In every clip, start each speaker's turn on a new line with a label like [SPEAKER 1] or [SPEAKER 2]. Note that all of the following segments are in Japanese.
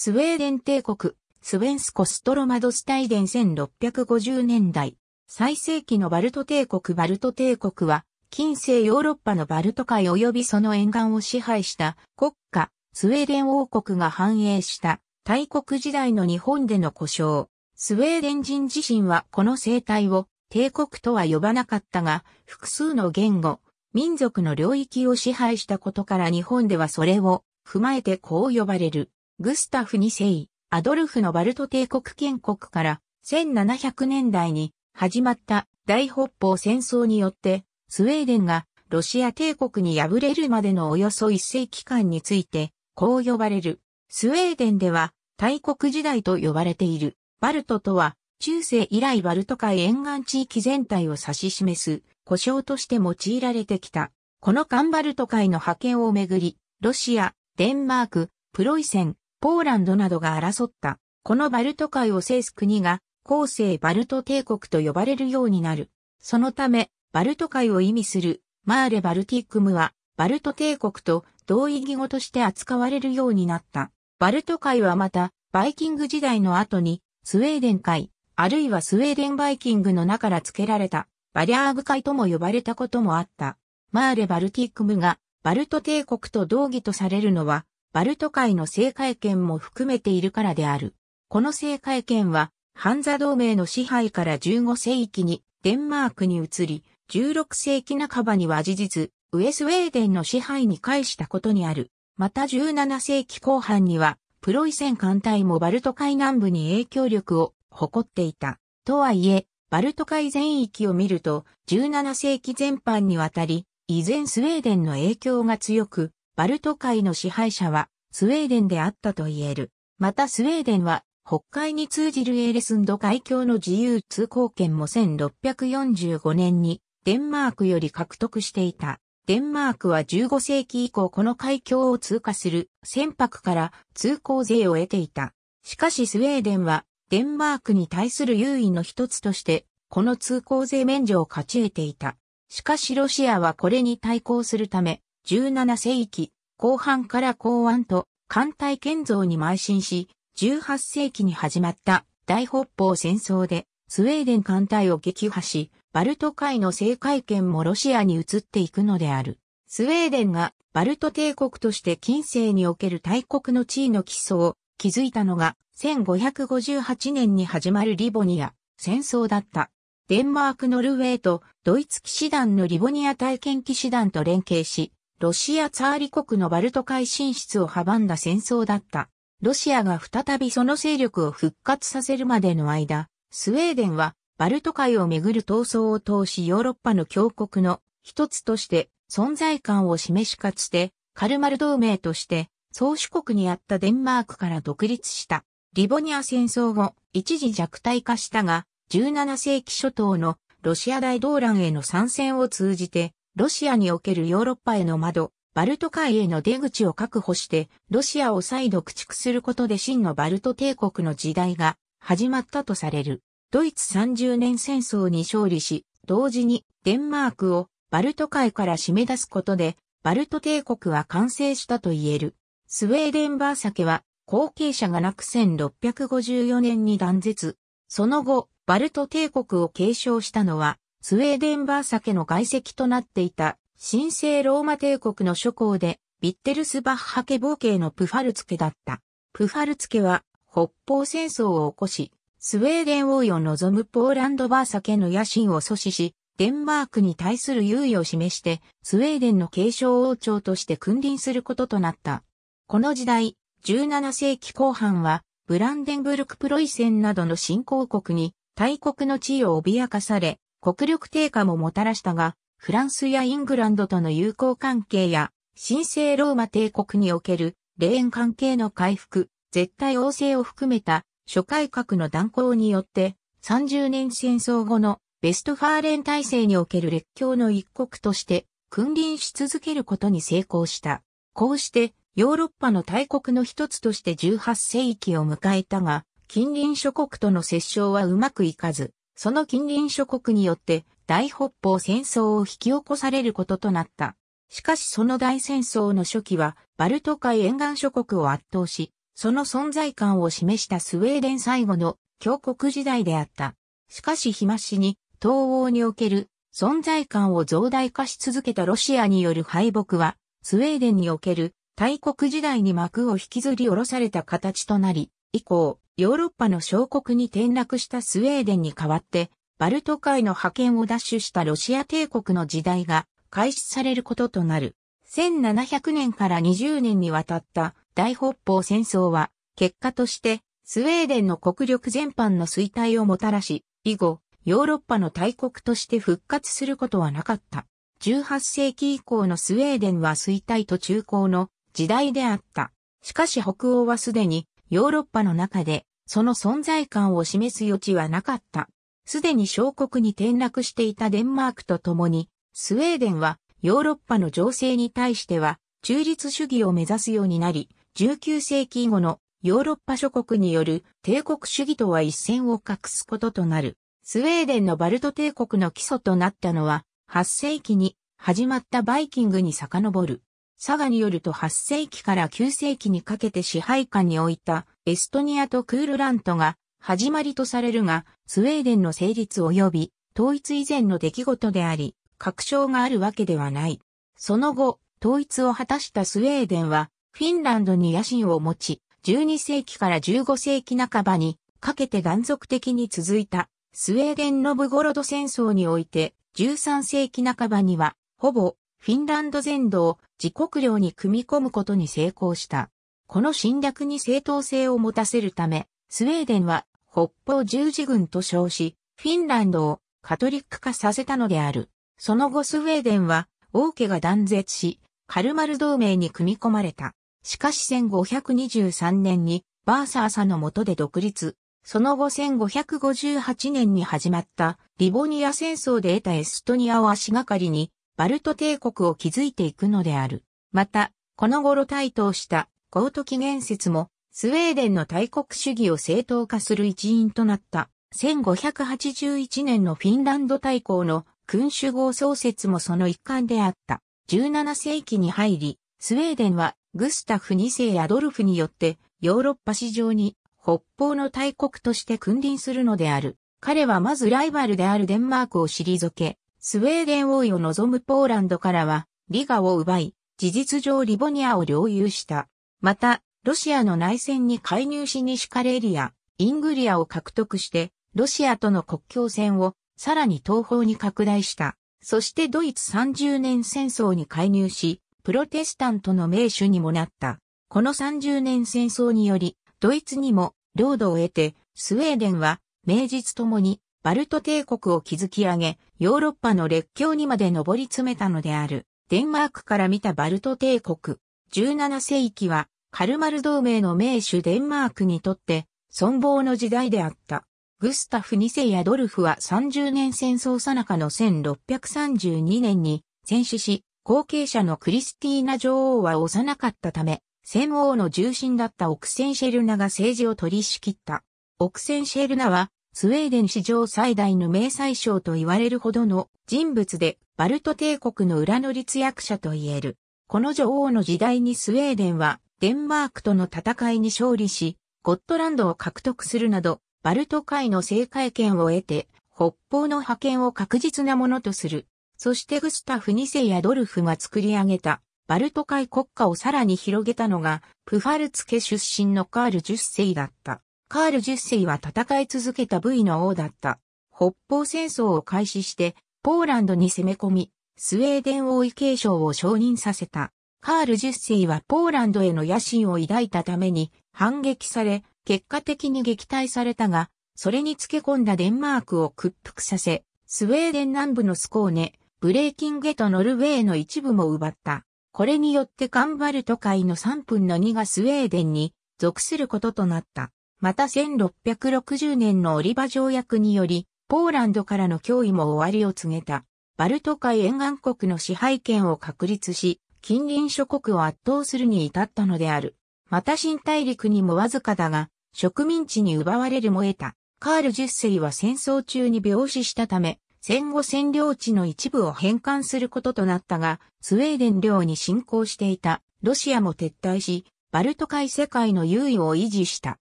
[SPEAKER 1] スウェーデン帝国、スウェンスコストロマドスタイデン1650年代、最盛期のバルト帝国バルト帝国は、近世ヨーロッパのバルト海及びその沿岸を支配した国家、スウェーデン王国が繁栄した大国時代の日本での故障。スウェーデン人自身はこの生態を帝国とは呼ばなかったが、複数の言語、民族の領域を支配したことから日本ではそれを踏まえてこう呼ばれる。グスタフ2世、アドルフのバルト帝国建国から1700年代に始まった大北方戦争によってスウェーデンがロシア帝国に敗れるまでのおよそ一世紀間についてこう呼ばれる。スウェーデンでは大国時代と呼ばれている。バルトとは中世以来バルト海沿岸地域全体を指し示す故障として用いられてきた。このカンバルト海の覇権をめぐり、ロシア、デンマーク、プロイセン、ポーランドなどが争った、このバルト海を制す国が、後世バルト帝国と呼ばれるようになる。そのため、バルト海を意味する、マーレ・バルティックムは、バルト帝国と同意義語として扱われるようになった。バルト海はまた、バイキング時代の後に、スウェーデン海、あるいはスウェーデンバイキングの名から付けられた、バリアーグ海とも呼ばれたこともあった。マーレ・バルティックムが、バルト帝国と同義とされるのは、バルト海の制海権も含めているからである。この制海権は、ハンザ同盟の支配から15世紀にデンマークに移り、16世紀半ばには事実、ウェスウェーデンの支配に返したことにある。また17世紀後半には、プロイセン艦隊もバルト海南部に影響力を誇っていた。とはいえ、バルト海全域を見ると、17世紀全般にわたり、依然スウェーデンの影響が強く、バルト海の支配者はスウェーデンであったと言える。またスウェーデンは北海に通じるエーレスンド海峡の自由通行権も1645年にデンマークより獲得していた。デンマークは15世紀以降この海峡を通過する船舶から通行税を得ていた。しかしスウェーデンはデンマークに対する優位の一つとしてこの通行税免除を勝ち得ていた。しかしロシアはこれに対抗するため17世紀後半から港湾と艦隊建造に邁進し、18世紀に始まった大北方戦争でスウェーデン艦隊を撃破し、バルト海の制海権もロシアに移っていくのである。スウェーデンがバルト帝国として近世における大国の地位の基礎を築いたのが1558年に始まるリボニア戦争だった。デンマーク・ノルウェーとドイツ騎士団のリボニア体験騎士団と連携し、ロシアツァーリ国のバルト海進出を阻んだ戦争だった。ロシアが再びその勢力を復活させるまでの間、スウェーデンはバルト海をめぐる闘争を通しヨーロッパの強国の一つとして存在感を示しかつて、カルマル同盟として宗主国にあったデンマークから独立した。リボニア戦争後、一時弱体化したが、17世紀初頭のロシア大動乱への参戦を通じて、ロシアにおけるヨーロッパへの窓、バルト海への出口を確保して、ロシアを再度駆逐することで真のバルト帝国の時代が始まったとされる。ドイツ30年戦争に勝利し、同時にデンマークをバルト海から締め出すことで、バルト帝国は完成したと言える。スウェーデンバーサケは後継者がなく1654年に断絶。その後、バルト帝国を継承したのはスウェーデンバーサケの外籍となっていた、神聖ローマ帝国の諸侯で、ビッテルスバッハ家冒険のプファルツ家だった。プファルツ家は、北方戦争を起こし、スウェーデン王位を望むポーランドバーサ家の野心を阻止し、デンマークに対する優位を示して、スウェーデンの継承王朝として君臨することとなった。この時代、17世紀後半は、ブランデンブルクプロイセンなどの新興国に、大国の地位を脅かされ、国力低下ももたらしたが、フランスやイングランドとの友好関係や、神聖ローマ帝国における霊園関係の回復、絶対王政を含めた諸改革の断行によって、30年戦争後のベストファーレン体制における列強の一国として君臨し続けることに成功した。こうしてヨーロッパの大国の一つとして18世紀を迎えたが、近隣諸国との折衝はうまくいかず、その近隣諸国によって大北方戦争を引き起こされることとなった。しかしその大戦争の初期は、バルト海沿岸諸国を圧倒し、その存在感を示したスウェーデン最後の強国時代であった。しかし日増しに、東欧における存在感を増大化し続けたロシアによる敗北は、スウェーデンにおける大国時代に幕を引きずり下ろされた形となり、以降、ヨーロッパの小国に転落したスウェーデンに代わって、バルト海の覇権を奪取したロシア帝国の時代が開始されることとなる。1700年から20年にわたった大北方戦争は、結果としてスウェーデンの国力全般の衰退をもたらし、以後、ヨーロッパの大国として復活することはなかった。18世紀以降のスウェーデンは衰退と中高の時代であった。しかし北欧はすでにヨーロッパの中でその存在感を示す余地はなかった。すでに小国に転落していたデンマークと共に、スウェーデンはヨーロッパの情勢に対しては中立主義を目指すようになり、19世紀以後のヨーロッパ諸国による帝国主義とは一線を画すこととなる。スウェーデンのバルト帝国の基礎となったのは、8世紀に始まったバイキングに遡る。佐賀によると8世紀から9世紀にかけて支配下に置いたエストニアとクールラントが始まりとされるが、スウェーデンの成立及び統一以前の出来事であり、確証があるわけではない。その後、統一を果たしたスウェーデンは、フィンランドに野心を持ち、12世紀から15世紀半ばにかけて断続的に続いた、スウェーデン・ノブゴロド戦争において、13世紀半ばには、ほぼ、フィンランド全土を自国領に組み込むことに成功した。この侵略に正当性を持たせるため、スウェーデンは北方十字軍と称し、フィンランドをカトリック化させたのである。その後スウェーデンは王家が断絶し、カルマル同盟に組み込まれた。しかし1523年にバーサーサの下で独立。その後1558年に始まったリボニア戦争で得たエストニアを足がかりにバルト帝国を築いていくのである。また、この頃台頭したコート紀元説も、スウェーデンの大国主義を正当化する一因となった、1581年のフィンランド大公の君主号創設もその一環であった。17世紀に入り、スウェーデンはグスタフ2世アドルフによってヨーロッパ市場に北方の大国として君臨するのである。彼はまずライバルであるデンマークを退け、スウェーデン王位を望むポーランドからは、リガを奪い、事実上リボニアを領有した。また、ロシアの内戦に介入し西カレリア、イングリアを獲得して、ロシアとの国境線をさらに東方に拡大した。そしてドイツ30年戦争に介入し、プロテスタントの名手にもなった。この30年戦争により、ドイツにも領土を得て、スウェーデンは名実ともにバルト帝国を築き上げ、ヨーロッパの列強にまで上り詰めたのである。デンマークから見たバルト帝国。17世紀はカルマル同盟の名手デンマークにとって存亡の時代であった。グスタフ2世やドルフは30年戦争さなかの1632年に戦死し、後継者のクリスティーナ女王は幼かったため、戦王の重臣だったオクセンシェルナが政治を取り仕切った。オクセンシェルナは、スウェーデン史上最大の名宰相と言われるほどの人物で、バルト帝国の裏の立役者と言える。この女王の時代にスウェーデンはデンマークとの戦いに勝利し、ゴットランドを獲得するなど、バルト海の政界権を得て、北方の覇権を確実なものとする。そしてグスタフ2世やドルフが作り上げた、バルト海国家をさらに広げたのが、プファルツ家出身のカール10世だった。カール10世は戦い続けた部位の王だった。北方戦争を開始して、ポーランドに攻め込み、スウェーデン王位継承を承認させた。カール10世はポーランドへの野心を抱いたために反撃され、結果的に撃退されたが、それにつけ込んだデンマークを屈服させ、スウェーデン南部のスコーネ、ブレーキングへとノルウェーの一部も奪った。これによってカンバルト海の3分の2がスウェーデンに属することとなった。また1660年のオリバ条約により、ポーランドからの脅威も終わりを告げた。バルト海沿岸国の支配権を確立し、近隣諸国を圧倒するに至ったのである。また新大陸にもわずかだが、植民地に奪われるも得た。カール十世は戦争中に病死したため、戦後占領地の一部を返還することとなったが、スウェーデン領に侵攻していたロシアも撤退し、バルト海世界の優位を維持した。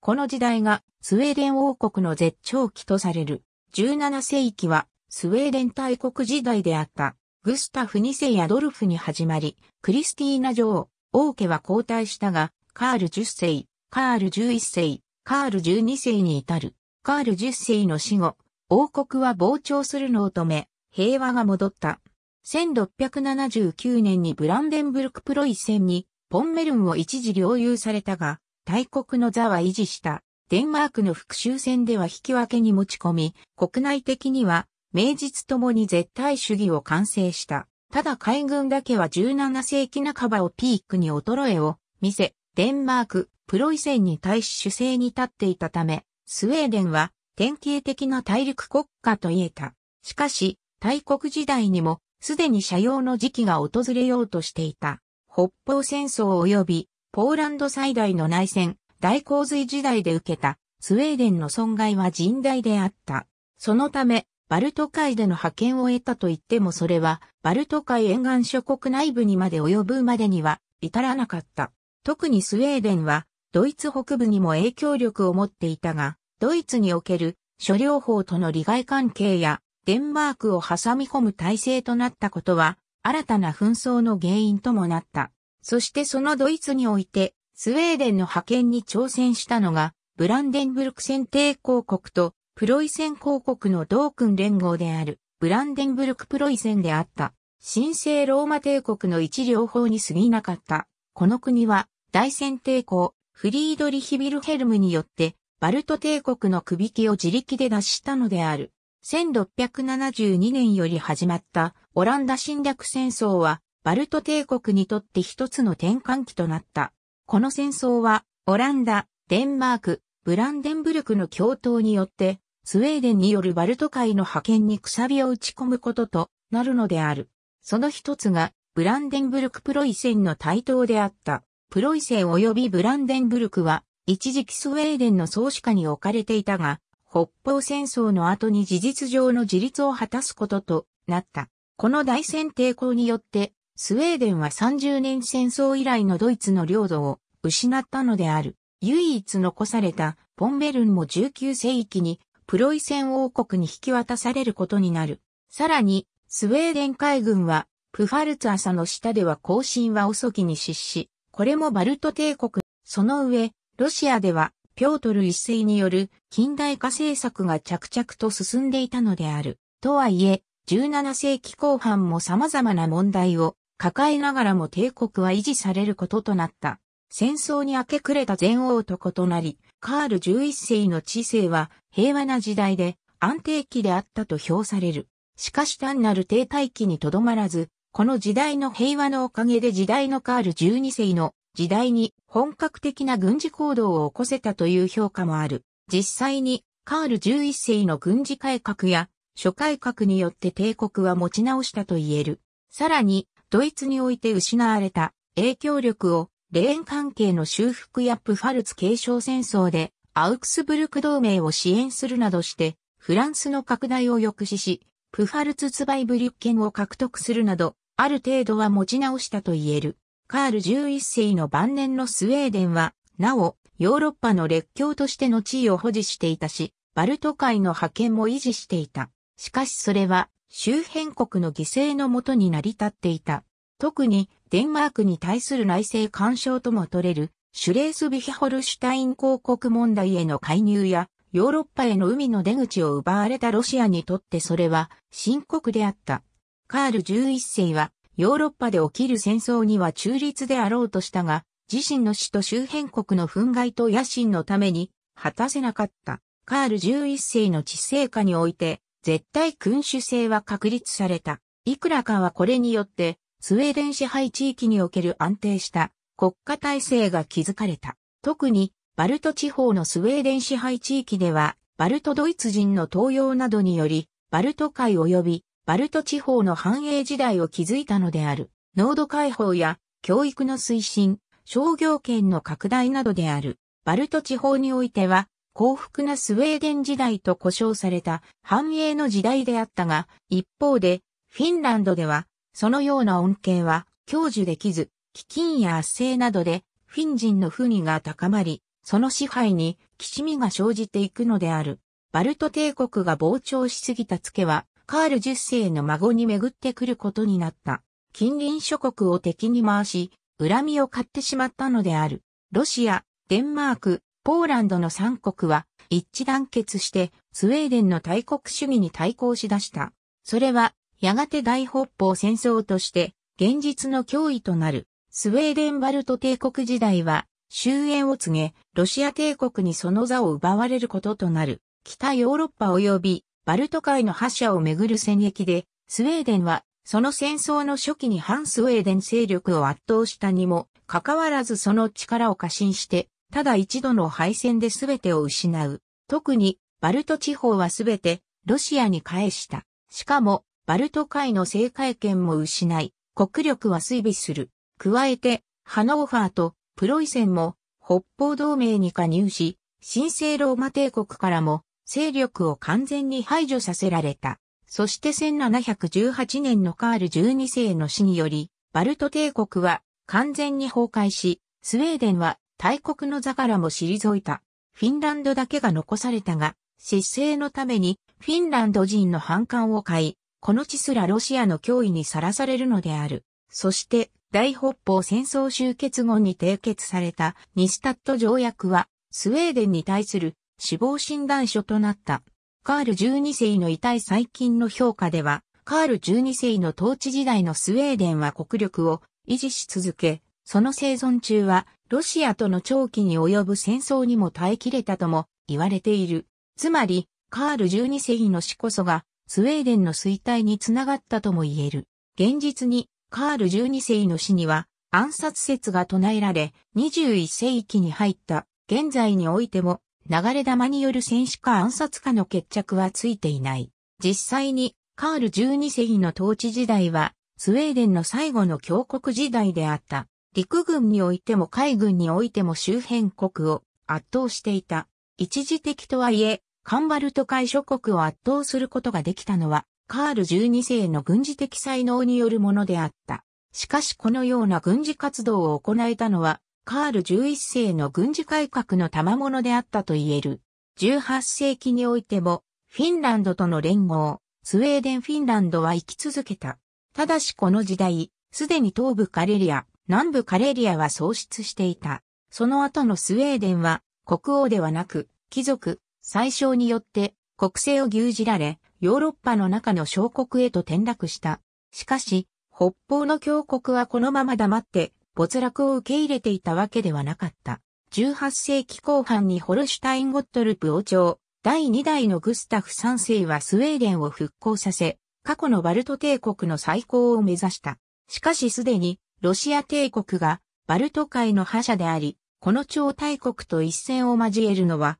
[SPEAKER 1] この時代がスウェーデン王国の絶頂期とされる。17世紀はスウェーデン大国時代であった、グスタフ2世やドルフに始まり、クリスティーナ女王、王家は交代したが、カール10世、カール11世、カール12世に至る。カール10世の死後、王国は膨張するのを止め、平和が戻った。1679年にブランデンブルクプロイセンに、ポンメルンを一時領有されたが、大国の座は維持した。デンマークの復讐戦では引き分けに持ち込み、国内的には名実ともに絶対主義を完成した。ただ海軍だけは17世紀半ばをピークに衰えを見せ、デンマーク、プロイセンに対し主勢に立っていたため、スウェーデンは典型的な大陸国家と言えた。しかし、大国時代にも、すでに斜陽の時期が訪れようとしていた。北方戦争及び、ポーランド最大の内戦、大洪水時代で受けた、スウェーデンの損害は甚大であった。そのため、バルト海での派遣を得たと言ってもそれは、バルト海沿岸諸国内部にまで及ぶまでには至らなかった。特にスウェーデンは、ドイツ北部にも影響力を持っていたが、ドイツにおける諸領法との利害関係や、デンマークを挟み込む体制となったことは、新たな紛争の原因ともなった。そしてそのドイツにおいて、スウェーデンの派遣に挑戦したのが、ブランデンブルク選帝公国とプロイセン公国の同君連合である、ブランデンブルクプロイセンであった、神聖ローマ帝国の一両方に過ぎなかった。この国は、大戦帝国、フリードリヒ・ビルヘルムによって、バルト帝国の首引きを自力で脱したのである。1672年より始まったオランダ侵略戦争は、バルト帝国にとって一つの転換期となった。この戦争は、オランダ、デンマーク、ブランデンブルクの共闘によって、スウェーデンによるバルト海の覇権にくさびを打ち込むこととなるのである。その一つが、ブランデンブルク・プロイセンの台頭であった。プロイセン及びブランデンブルクは、一時期スウェーデンの総主下に置かれていたが、北方戦争の後に事実上の自立を果たすこととなった。この大戦抵抗によって、スウェーデンは30年戦争以来のドイツの領土を失ったのである。唯一残されたポンベルンも19世紀にプロイセン王国に引き渡されることになる。さらに、スウェーデン海軍は、プファルツ朝サの下では更新は遅きに失し、これもバルト帝国。その上、ロシアでは、ピョートル一世による近代化政策が着々と進んでいたのである。とはいえ、17世紀後半も様々な問題を抱えながらも帝国は維持されることとなった。戦争に明け暮れた全王と異なり、カール11世の治世は平和な時代で安定期であったと評される。しかし単なる停滞期にとどまらず、この時代の平和のおかげで時代のカール12世の時代に本格的な軍事行動を起こせたという評価もある。実際にカール11世の軍事改革や諸改革によって帝国は持ち直したと言える。さらに、ドイツにおいて失われた影響力をレーン関係の修復やプファルツ継承戦争でアウクスブルク同盟を支援するなどして、フランスの拡大を抑止し、プファルツツバイブリュッケンを獲得するなど、ある程度は持ち直したと言える。カール11世の晩年のスウェーデンは、なお、ヨーロッパの列強としての地位を保持していたし、バルト海の覇権も維持していた。しかしそれは、周辺国の犠牲のもとに成り立っていた。特にデンマークに対する内政干渉とも取れるシュレースビヒホルシュタイン広告問題への介入やヨーロッパへの海の出口を奪われたロシアにとってそれは深刻であった。カール11世はヨーロッパで起きる戦争には中立であろうとしたが、自身の死と周辺国の憤慨と野心のために果たせなかった。カール11世の治世下において、絶対君主制は確立された。いくらかはこれによって、スウェーデン支配地域における安定した国家体制が築かれた。特に、バルト地方のスウェーデン支配地域では、バルトドイツ人の登用などにより、バルト海及びバルト地方の繁栄時代を築いたのである。濃度解放や教育の推進、商業圏の拡大などである。バルト地方においては、幸福なスウェーデン時代と呼称された繁栄の時代であったが、一方で、フィンランドではそのような恩恵は享受できず、飢饉や圧政などでフィン人の不義が高まり、その支配にきしみが生じていくのである。バルト帝国が膨張しすぎたツケは、カール十世の孫に巡ってくることになった。近隣諸国を敵に回し、恨みを買ってしまったのである。ロシア、デンマーク、ポーランドの三国は一致団結してスウェーデンの大国主義に対抗しだした。それはやがて大北方戦争として、現実の脅威となる、スウェーデン・バルト帝国時代は、終焉を告げ、ロシア帝国にその座を奪われることとなる、北ヨーロッパ及び、バルト海の覇者をめぐる戦役で、スウェーデンは、その戦争の初期に反スウェーデン勢力を圧倒したにも、かかわらずその力を過信して、ただ一度の敗戦で全てを失う。特に、バルト地方は全て、ロシアに返した。しかも、バルト海の政海権も失い、国力は衰微する。加えて、ハノーファーとプロイセンも北方同盟に加入し、神聖ローマ帝国からも勢力を完全に排除させられた。そして1718年のカール12世の死により、バルト帝国は完全に崩壊し、スウェーデンは大国の座からも退いた。フィンランドだけが残されたが、失政のためにフィンランド人の反感を買い、この地すらロシアの脅威にさらされるのである。そして、大北方戦争終結後に締結されたニスタット条約は、スウェーデンに対する死亡診断書となった。カール12世の遺体最近の評価では、カール12世の統治時代のスウェーデンは国力を維持し続け、その生存中はロシアとの長期に及ぶ戦争にも耐えきれたとも言われている。つまり、カール12世の死こそがスウェーデンの衰退につながったとも言える。現実に、カール12世の死には暗殺説が唱えられ、21世紀に入った現在においても、流れ弾による戦死か暗殺かの決着はついていない。実際に、カール12世の統治時代は、スウェーデンの最後の強国時代であった。陸軍においても海軍においても周辺国を圧倒していた。一時的とはいえ、カンバルト海諸国を圧倒することができたのは、カール12世の軍事的才能によるものであった。しかしこのような軍事活動を行えたのは、カール11世の軍事改革の賜物であったと言える。18世紀においても、フィンランドとの連合、スウェーデン・フィンランドは生き続けた。ただしこの時代、すでに東部カレリア、南部カレリアは喪失していた。その後のスウェーデンは、国王ではなく、貴族、最小によって国政を牛耳られ、ヨーロッパの中の小国へと転落した。しかし、北方の強国はこのまま黙って没落を受け入れていたわけではなかった。18世紀後半にホルシュタイン・ゴットルプ王朝、第2代のグスタフ3世はスウェーデンを復興させ、過去のバルト帝国の再興を目指した。しかしすでに、ロシア帝国がバルト海の覇者であり、この超大国と一戦を交えるのは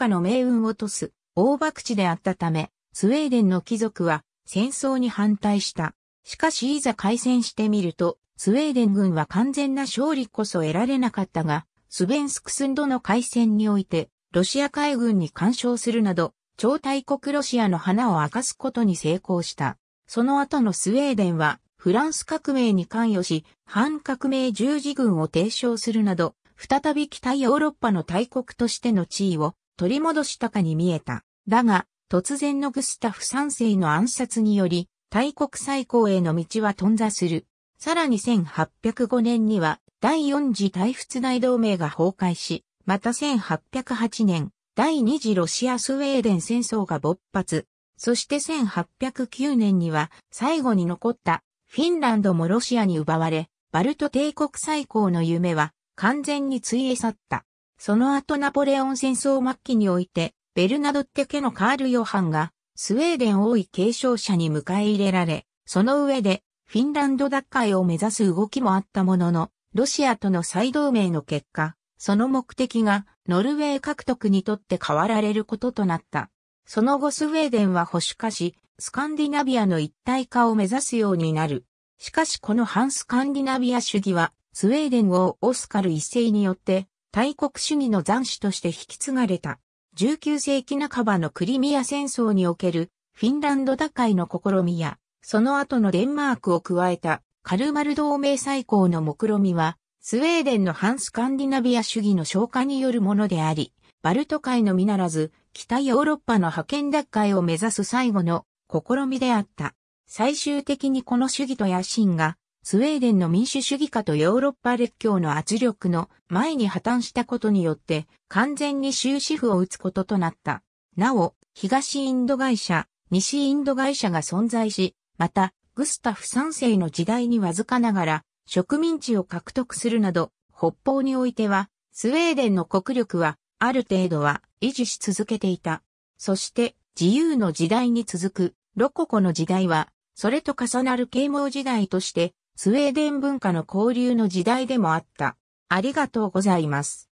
[SPEAKER 1] 家の命運を落とす大博打であったため、スウェーデンの貴族は戦争に反対した。しかしいざ開戦してみると、スウェーデン軍は完全な勝利こそ得られなかったが、スベンスクスンドの海戦において、ロシア海軍に干渉するなど、超大国ロシアの花を明かすことに成功した。その後のスウェーデンは、フランス革命に関与し、反革命十字軍を提唱するなど、再び北ヨーロッパの大国としての地位を取り戻したかに見えた。だが、突然のグスタフ三世の暗殺により、大国最高への道は頓挫する。さらに1805年には、第4次大仏大同盟が崩壊し、また1808年、第2次ロシア・スウェーデン戦争が勃発。そして1809年には、最後に残ったフィンランドもロシアに奪われ、バルト帝国最高の夢は完全についえ去った。その後ナポレオン戦争末期において、ベルナドッテ家のカール・ヨハンが、スウェーデン王位継承者に迎え入れられ、その上で、フィンランド奪回を目指す動きもあったものの、ロシアとの再同盟の結果、その目的がノルウェー獲得にとって変わられることとなった。その後スウェーデンは保守化し、スカンディナビアの一体化を目指すようになる。しかしこの反スカンディナビア主義は、スウェーデン王オスカル一世によって大国主義の残首として引き継がれた、19世紀半ばのクリミア戦争におけるフィンランド打開の試みや、その後のデンマークを加えたカルマル同盟再興の目論みは、スウェーデンの反スカンディナビア主義の消化によるものであり、バルト海のみならず、北ヨーロッパの覇権奪回を目指す最後の試みであった。最終的にこの主義と野心がスウェーデンの民主主義化とヨーロッパ列強の圧力の前に破綻したことによって完全に終止符を打つこととなった。なお、東インド会社、西インド会社が存在し、また、グスタフ3世の時代にわずかながら植民地を獲得するなど、北方においては、スウェーデンの国力はある程度は維持し続けていた。そして、自由の時代に続くロココの時代は、それと重なる啓蒙時代としてスウェーデン文化の交流の時代でもあった。ありがとうございます。